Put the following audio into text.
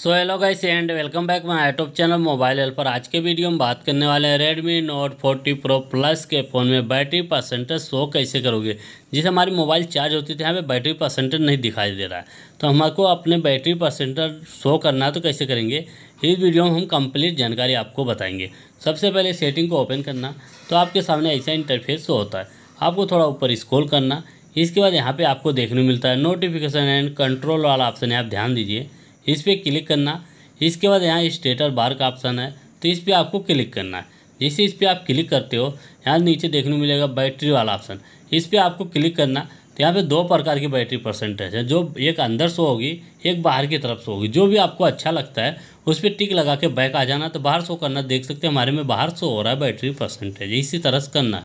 so hello guys and welcome back my YouTube channel mobile help पर आज के video में बात करने वाले हैं रेडमी नोट 40 प्रो प्लस के फ़ोन में बैटरी परसेंटेज शो कैसे करोगे जिसे हमारी मोबाइल चार्ज होती थी तो यहाँ पे बैटरी परसेंटेज नहीं दिखाई दे रहा है तो हमको अपने बैटरी परसेंटेज शो करना है तो कैसे करेंगे इस वीडियो में हम कम्प्लीट जानकारी आपको बताएंगे सबसे पहले सेटिंग को ओपन करना तो आपके सामने ऐसा इंटरफेस शो होता है आपको थोड़ा ऊपर स्क्रॉल करना इसके बाद यहाँ पर आपको देखने मिलता है नोटिफिकेशन एंड कंट्रोल वाला ऑप्शन है आप ध्यान दीजिए इस पर क्लिक करना इसके बाद यहाँ स्टेटर बार का ऑप्शन है तो इस पर आपको क्लिक करना है जैसे इस पर आप क्लिक करते हो यहाँ नीचे देखने को मिलेगा बैटरी वाला ऑप्शन इस पर आपको क्लिक करना तो यहाँ पे दो प्रकार की बैटरी परसेंटेज है जो एक अंदर से होगी एक बाहर की तरफ से होगी जो भी आपको अच्छा लगता है उस पर टिक लगा के बैक आ जाना तो बाहर शो करना देख सकते हैं हमारे में बाहर शो हो रहा है बैटरी परसेंटेज इसी तरह से करना